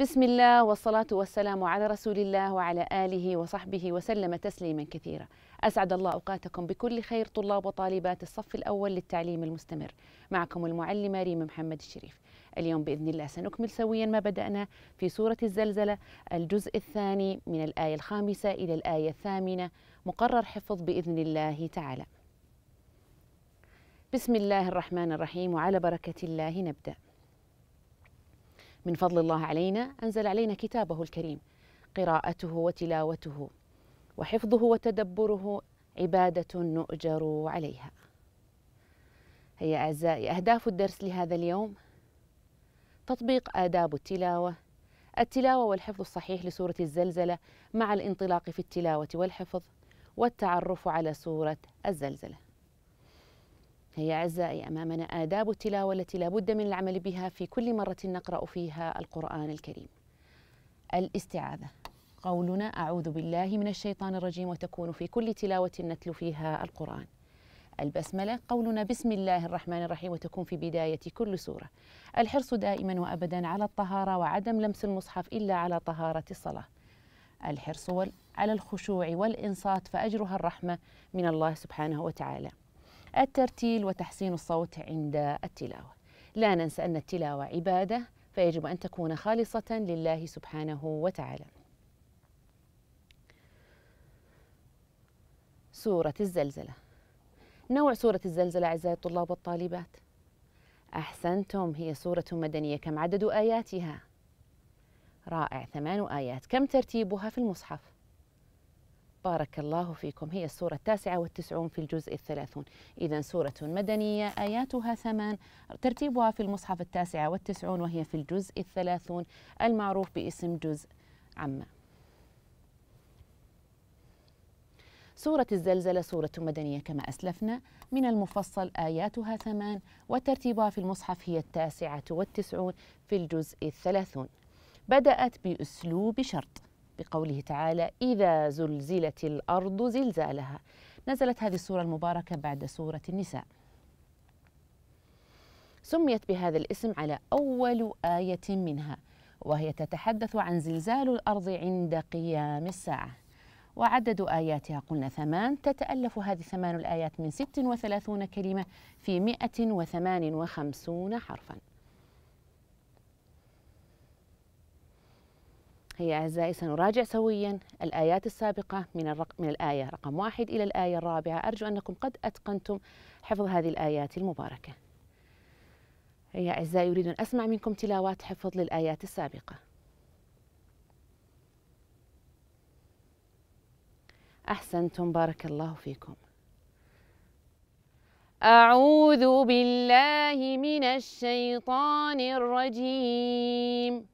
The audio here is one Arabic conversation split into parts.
بسم الله والصلاة والسلام على رسول الله وعلى آله وصحبه وسلم تسليما كثيرا أسعد الله أوقاتكم بكل خير طلاب وطالبات الصف الأول للتعليم المستمر معكم المعلمة ريم محمد الشريف اليوم بإذن الله سنكمل سويا ما بدأنا في سورة الزلزلة الجزء الثاني من الآية الخامسة إلى الآية الثامنة مقرر حفظ بإذن الله تعالى بسم الله الرحمن الرحيم وعلى بركة الله نبدأ من فضل الله علينا أنزل علينا كتابه الكريم قراءته وتلاوته وحفظه وتدبره عبادة نؤجر عليها هيا أعزائي أهداف الدرس لهذا اليوم تطبيق آداب التلاوة التلاوة والحفظ الصحيح لسورة الزلزلة مع الانطلاق في التلاوة والحفظ والتعرف على سورة الزلزلة هي أعزائي أمامنا آداب التلاوة التي لا بد من العمل بها في كل مرة نقرأ فيها القرآن الكريم الاستعاذة قولنا أعوذ بالله من الشيطان الرجيم وتكون في كل تلاوة نتلو فيها القرآن البسملة قولنا بسم الله الرحمن الرحيم وتكون في بداية كل سورة الحرص دائما وأبدا على الطهارة وعدم لمس المصحف إلا على طهارة الصلاة الحرص على الخشوع والإنصات فأجرها الرحمة من الله سبحانه وتعالى الترتيل وتحسين الصوت عند التلاوة لا ننسى أن التلاوة عبادة فيجب أن تكون خالصة لله سبحانه وتعالى سورة الزلزلة نوع سورة الزلزلة أعزائي الطلاب والطالبات أحسنتم هي سورة مدنية كم عدد آياتها؟ رائع ثمان آيات كم ترتيبها في المصحف؟ بارك الله فيكم هي السورة التاسعة والتسعون في الجزء الثلاثون إذا سورة مدنية آياتها ثمان ترتيبها في المصحف التاسعة والتسعون وهي في الجزء الثلاثون المعروف باسم جزء عما سورة الزلزلة سورة مدنية كما أسلفنا من المفصل آياتها ثمان وترتيبها في المصحف هي التاسعة والتسعون في الجزء الثلاثون بدأت بأسلوب شرط بقوله تعالى إذا زلزلت الأرض زلزالها نزلت هذه السورة المباركة بعد سورة النساء سميت بهذا الاسم على أول آية منها وهي تتحدث عن زلزال الأرض عند قيام الساعة وعدد آياتها قلنا ثمان تتألف هذه الثمان الآيات من 36 كلمة في 158 حرفاً هي أعزائي سنراجع سويا الآيات السابقة من, الرق... من الآية رقم واحد إلى الآية الرابعة أرجو أنكم قد أتقنتم حفظ هذه الآيات المباركة هي أعزائي أريد أن أسمع منكم تلاوات حفظ للآيات السابقة أحسنتم بارك الله فيكم أعوذ بالله من الشيطان الرجيم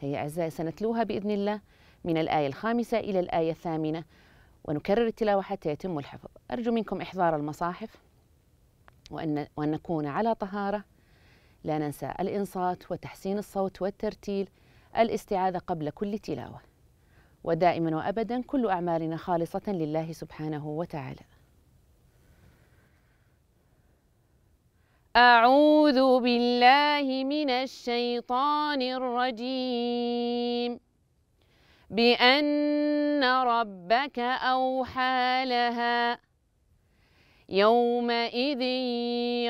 هي أعزائي سنتلوها بإذن الله من الآية الخامسة إلى الآية الثامنة ونكرر التلاوة حتى يتم الحفظ أرجو منكم إحضار المصاحف وأن, وأن نكون على طهارة لا ننسى الإنصات وتحسين الصوت والترتيل الاستعاذة قبل كل تلاوة ودائما وأبدا كل أعمالنا خالصة لله سبحانه وتعالى أعوذ بالله من الشيطان الرجيم بأن ربك أوحى لها يومئذ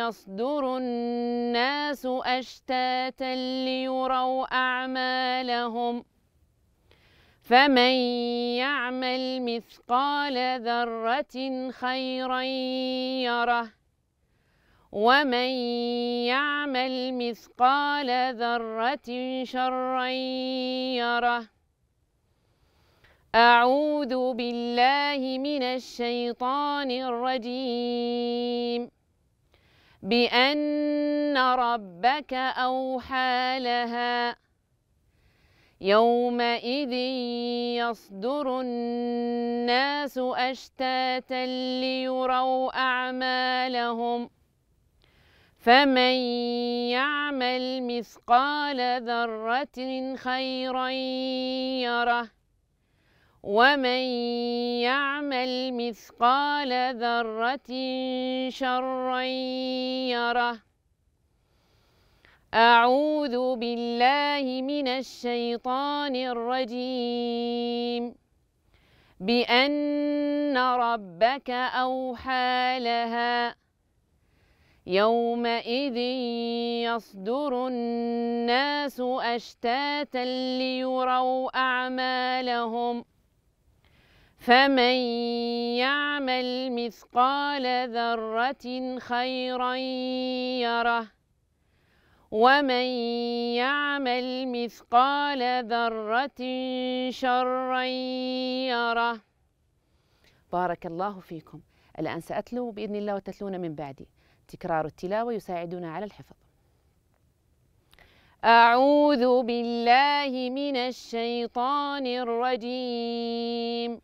يصدر الناس أشتاتا ليروا أعمالهم فمن يعمل مثقال ذرة خيرا يره ومن يعمل مثقال ذرة شرا يره أعوذ بالله من الشيطان الرجيم بأن ربك أوحى لها يومئذ يصدر الناس أشتاتا ليروا أعمالهم ۖ فمن يعمل مثقال ذرة خيرا يره ومن يعمل مثقال ذرة شرا يره أعوذ بالله من الشيطان الرجيم بأن ربك أوحى لها يومئذ يصدر الناس أشتاتا ليروا أعمالهم فمن يعمل مثقال ذرة خيرا يره ومن يعمل مثقال ذرة شرا يره بارك الله فيكم الآن سأتلو بإذن الله وتتلون من بعدي تكرار التلاوة يساعدنا على الحفظ أعوذ بالله من الشيطان الرجيم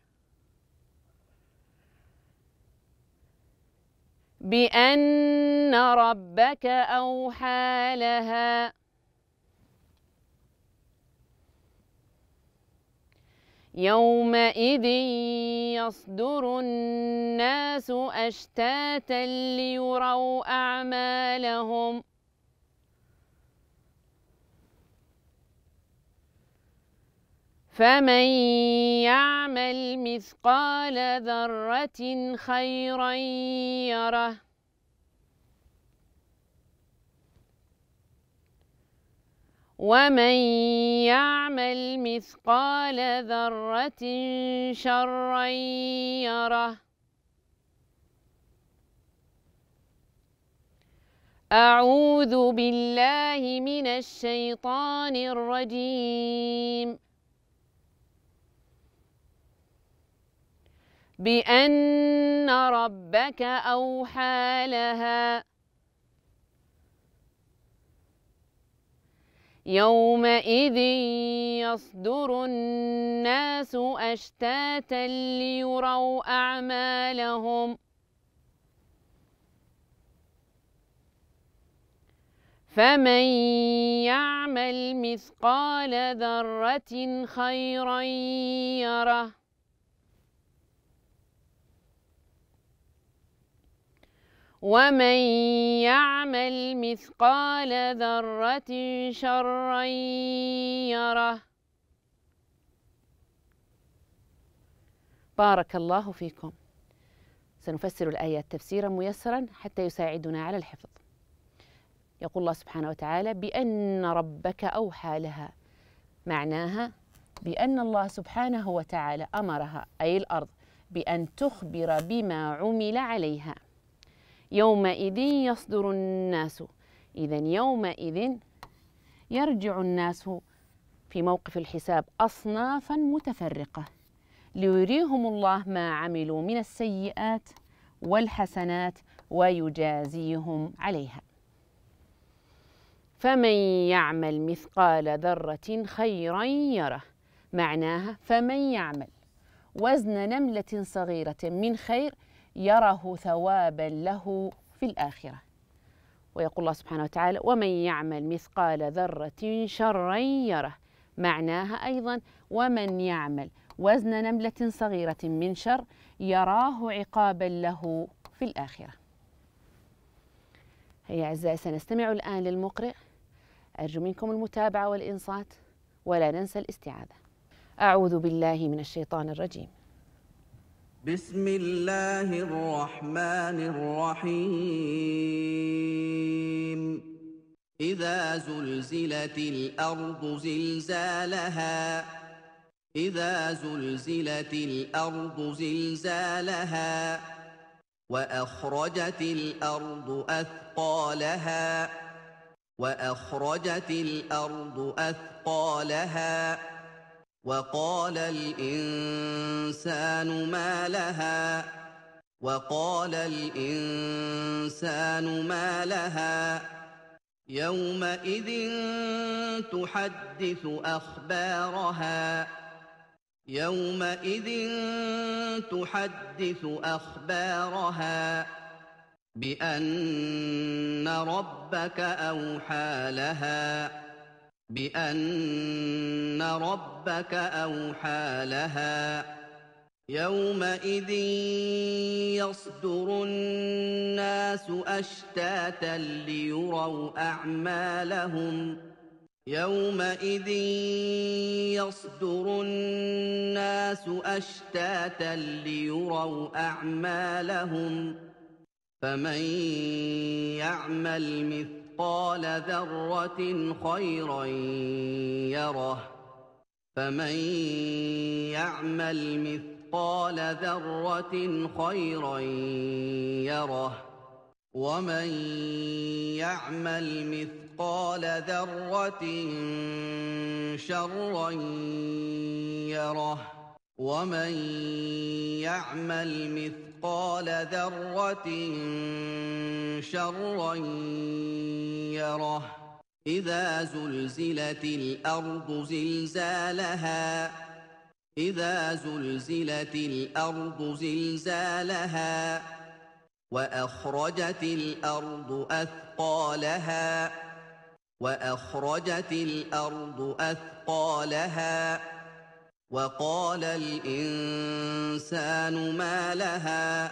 بأن ربك أوحى لها يومئذ يصدر الناس أشتاتا ليروا أعمالهم فمن يعمل مثقال ذرة خيرا يره ومن يعمل مثقال ذرة شرا يره أعوذ بالله من الشيطان الرجيم بأن ربك أوحى لها يومئذ يصدر الناس أشتاتا ليروا أعمالهم فمن يعمل مثقال ذرة خيرا يره ومن يعمل مثقال ذرة شرا يره بارك الله فيكم سنفسر الآيات تفسيرا ميسرا حتى يساعدنا على الحفظ يقول الله سبحانه وتعالى بأن ربك أوحى لها معناها بأن الله سبحانه وتعالى أمرها أي الأرض بأن تخبر بما عمل عليها يومئذ يصدر الناس إذا يومئذ يرجع الناس في موقف الحساب أصنافا متفرقة ليريهم الله ما عملوا من السيئات والحسنات ويجازيهم عليها فمن يعمل مثقال ذرة خيرا يره معناها فمن يعمل وزن نملة صغيرة من خير يره ثوابا له في الآخرة ويقول الله سبحانه وتعالى ومن يعمل مثقال ذرة شرا يره معناها أيضا ومن يعمل وزن نملة صغيرة من شر يراه عقابا له في الآخرة هيا أعزائي سنستمع الآن للمقرئ أرجو منكم المتابعة والإنصات ولا ننسى الاستعاذة أعوذ بالله من الشيطان الرجيم بسم الله الرحمن الرحيم اذا زلزلت الارض زلزالها اذا زلزلت الارض زلزالها واخرجت الارض اثقالها واخرجت الارض اثقالها وقال الانسان ما لها وقال الانسان ما لها يومئذ تحدث اخبارها يومئذ تحدث اخبارها بان ربك اوحى لها بان ربك اوحى لها يومئذ يصدر الناس اشتاتا ليروا اعمالهم يومئذ يصدر الناس اشتاتا ليروا اعمالهم فمن يعمل مثل مثقال ذرة خيرا يره فمن يعمل مثقال ذرة خيرا يره ومن يعمل مثقال ذرة شرا يره ومن يعمل مثقال مثقال ذرة شرا يره إذا زلزلت الأرض زلزالها إذا زلزلت الأرض زلزالها وأخرجت الأرض أثقالها وأخرجت الأرض أثقالها وقال الانسان ما لها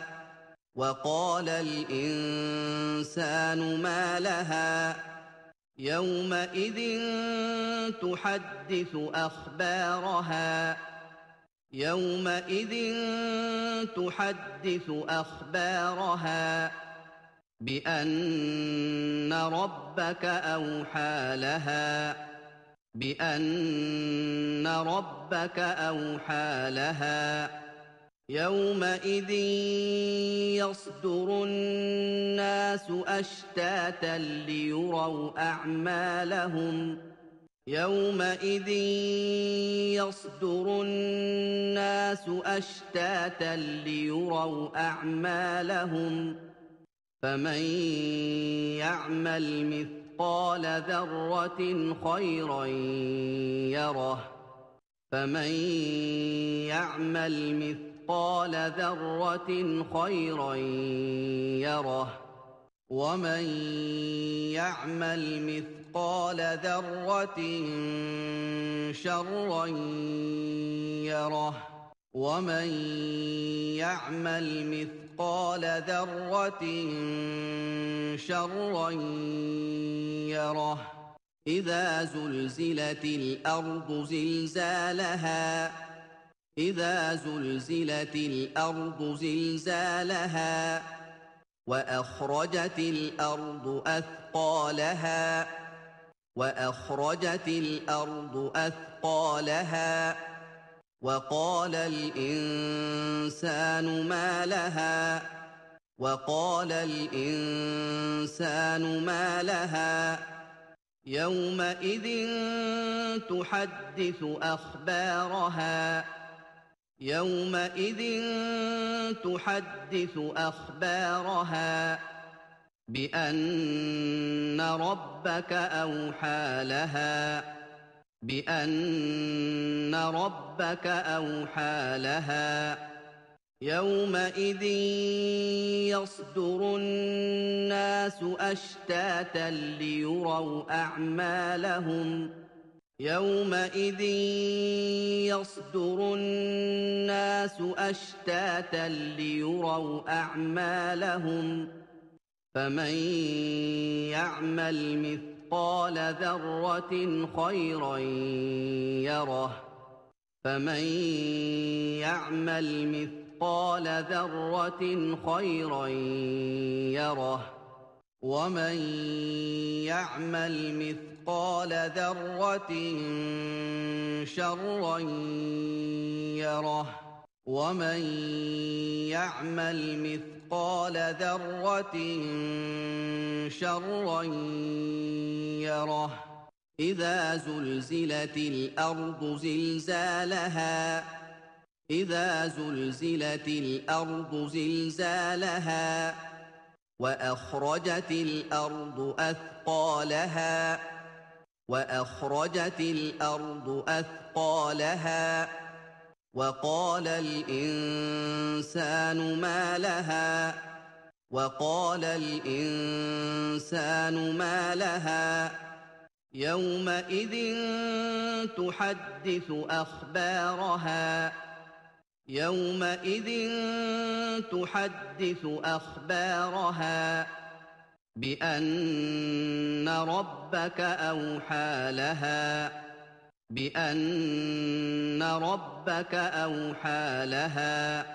وقال الانسان ما لها يومئذ تحدث اخبارها يومئذ تحدث اخبارها بان ربك اوحى لها بان ربك اوحى لها يومئذ يصدر الناس اشتاتا ليروا اعمالهم يومئذ يصدر الناس اشتاتا ليروا اعمالهم فمن يعمل مثل مثقال ذرة خيرا يره فمن يعمل مثقال ذرة خيرا يره ومن يعمل مثقال ذرة شرا يره ومن يعمل مثقال مثقال ذرة شرا يره إذا زلزلت الأرض زلزالها إذا زلزلت الأرض زلزالها وأخرجت الأرض أثقالها وأخرجت الأرض أثقالها وقال الانسان ما لها وقال الانسان ما لها يومئذ تحدث اخبارها يومئذ تحدث اخبارها بان ربك اوحى لها بان ربك اوحى لها يومئذ يصدر الناس اشتاتا ليروا اعمالهم يومئذ يصدر الناس اشتاتا ليروا اعمالهم فمن يعمل مثل مثقال ذرة خيرا يره فمن يعمل مثقال ذرة خيرا يره ومن يعمل مثقال ذرة شرا يره ومن يعمل مثقال مثقال ذرة شرا يره إذا زلزلت الأرض زلزالها إذا زلزلت الأرض زلزالها وأخرجت الأرض أثقالها وأخرجت الأرض أثقالها وقال الانسان ما لها وقال الانسان ما لها يومئذ تحدث اخبارها يومئذ تحدث اخبارها بان ربك اوحى لها بان ربك اوحى لها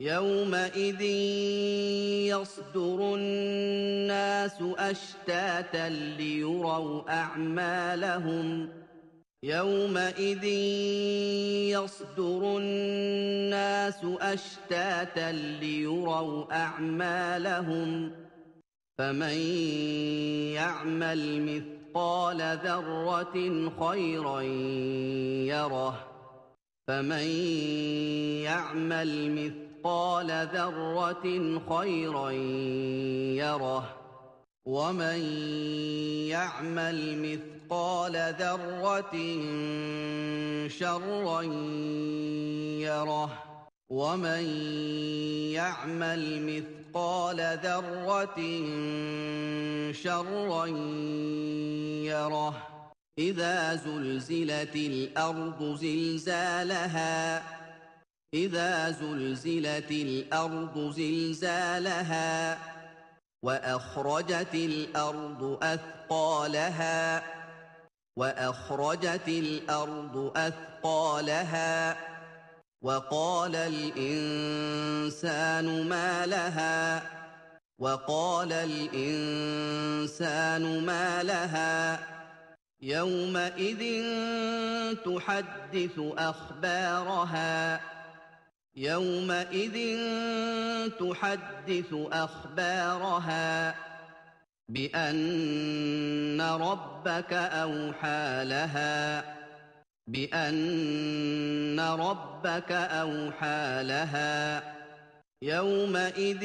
يومئذ يصدر الناس اشتاتا ليروا اعمالهم يومئذ يصدر الناس اشتاتا ليروا اعمالهم فمن يعمل مثل مثقال ذرة خيرا يره فمن يعمل مثقال ذرة خيرا يره ومن يعمل مثقال ذرة شرا يره ومن يعمل مثقال مثقال ذرة شرا يره إذا زلزلت الأرض زلزالها إذا زلزلت الأرض زلزالها وأخرجت الأرض أثقالها وأخرجت الأرض أثقالها وقال الانسان ما لها وقال الانسان ما لها يومئذ تحدث اخبارها يومئذ تحدث اخبارها بان ربك اوحى لها بان ربك اوحى لها يومئذ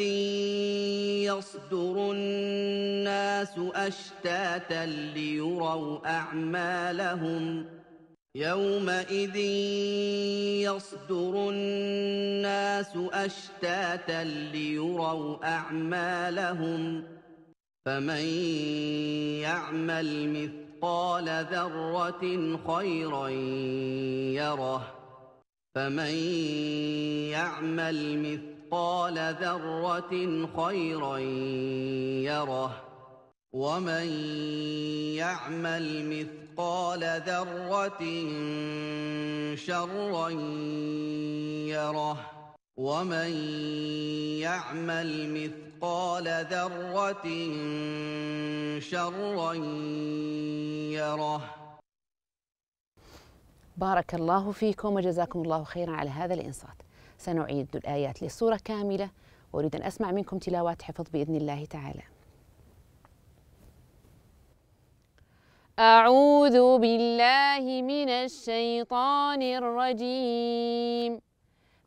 يصدر الناس اشتاتا ليروا اعمالهم يومئذ يصدر الناس اشتاتا ليروا اعمالهم فمن يعمل مثل مثقال ذرة خيرا يره فمن يعمل مثقال ذرة خيرا يره ومن يعمل مثقال ذرة شرا يره ومن يعمل مثقال مثقال ذرة شرا يره بارك الله فيكم وجزاكم الله خيرا على هذا الإنصات سنعيد الآيات للصورة كاملة وأريد أن أسمع منكم تلاوات حفظ بإذن الله تعالى أعوذ بالله من الشيطان الرجيم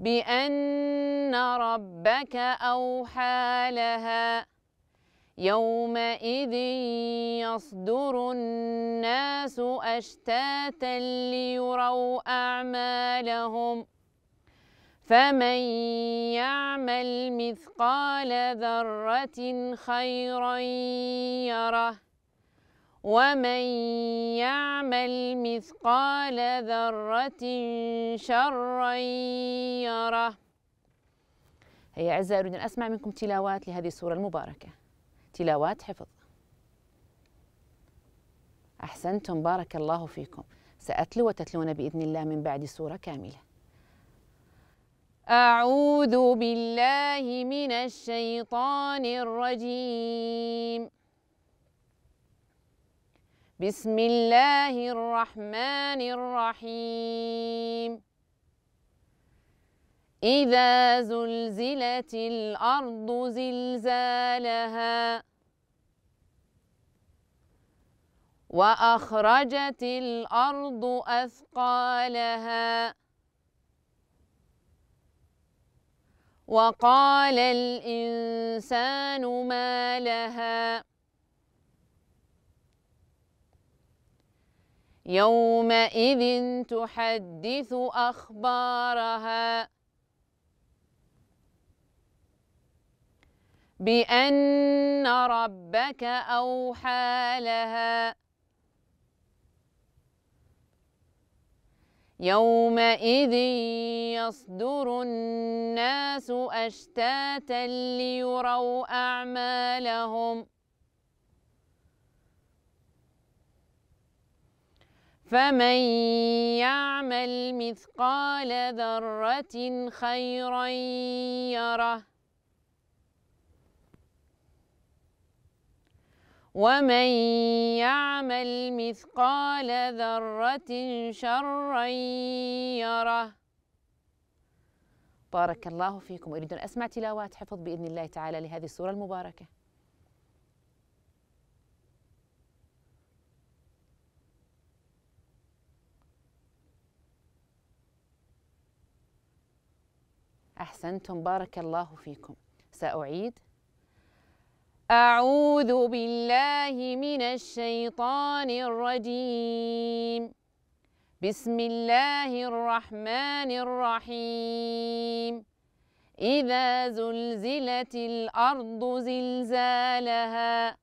بأن ربك أوحى لها يومئذ يصدر الناس أشتاتا ليروا أعمالهم فمن يعمل مثقال ذرة خيرا يره ومن يعمل مثقال ذرة شرا يره هيا أعزائي أريد أن أسمع منكم تلاوات لهذه السورة المباركة تلاوات حفظ أحسنتم بارك الله فيكم سأتلو وتتلون بإذن الله من بعد سورة كاملة أعوذ بالله من الشيطان الرجيم بسم الله الرحمن الرحيم إذا زلزلت الأرض زلزالها وأخرجت الأرض أثقالها وقال الإنسان ما لها يومئذ تحدث أخبارها بأن ربك أوحى لها يومئذ يصدر الناس أشتاتا ليروا أعمالهم فمن يعمل مثقال ذرة خيرا يره ومن يعمل مثقال ذرة شرا يره بارك الله فيكم أريد أن أسمع تلاوات حفظ بإذن الله تعالى لهذه السورة المباركة أحسنتم بارك الله فيكم سأعيد أعوذ بالله من الشيطان الرجيم بسم الله الرحمن الرحيم إذا زلزلت الأرض زلزالها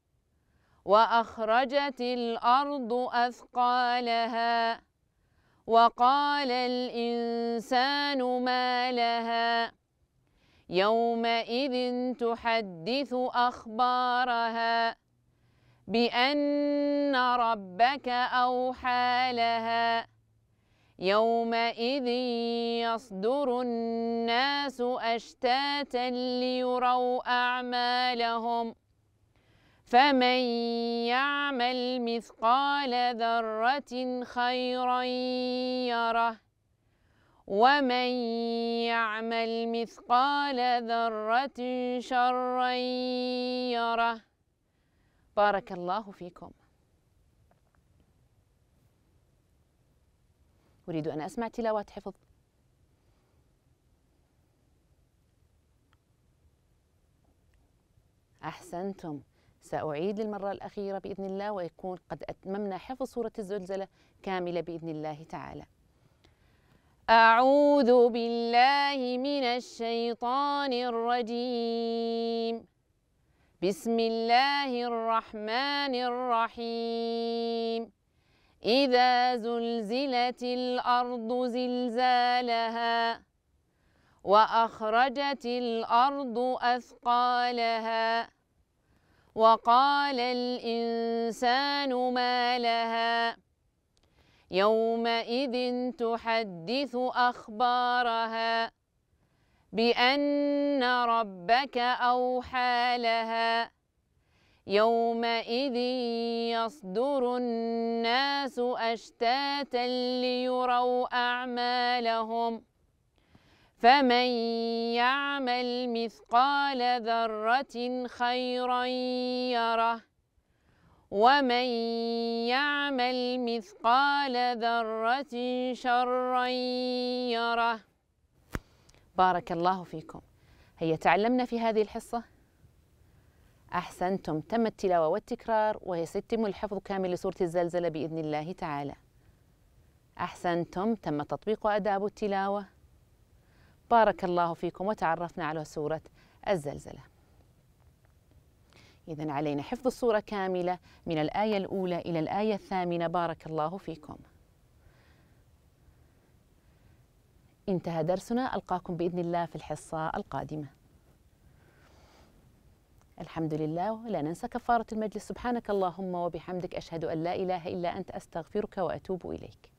وأخرجت الأرض أثقالها وقال الإنسان ما لها يومئذ تحدث أخبارها بأن ربك أوحى لها يومئذ يصدر الناس أشتاتا ليروا أعمالهم ۖ فمن يعمل مثقال ذرة خيرا يره ومن يعمل مثقال ذرة شرا يره بارك الله فيكم أريد أن أسمع تلاوات حفظ أحسنتم سأعيد للمرة الأخيرة بإذن الله ويكون قد أتممنا حفظ سورة الزلزلة كاملة بإذن الله تعالى أعوذ بالله من الشيطان الرجيم بسم الله الرحمن الرحيم إذا زلزلت الأرض زلزالها وأخرجت الأرض أثقالها وقال الإنسان ما لها يومئذ تحدث أخبارها بأن ربك أوحى لها يومئذ يصدر الناس أشتاتا ليروا أعمالهم فمن يعمل مثقال ذرة خيرا يره ومن يعمل مثقال ذرة شرا يره بارك الله فيكم هيا تعلمنا في هذه الحصة أحسنتم تم التلاوة والتكرار ويتم الحفظ كامل لسورة الزلزلة بإذن الله تعالى أحسنتم تم تطبيق أداب التلاوة بارك الله فيكم وتعرفنا على سورة الزلزلة إذا علينا حفظ الصورة كاملة من الآية الأولى إلى الآية الثامنة بارك الله فيكم انتهى درسنا ألقاكم بإذن الله في الحصة القادمة الحمد لله ولا ننسى كفارة المجلس سبحانك اللهم وبحمدك أشهد أن لا إله إلا أنت أستغفرك وأتوب إليك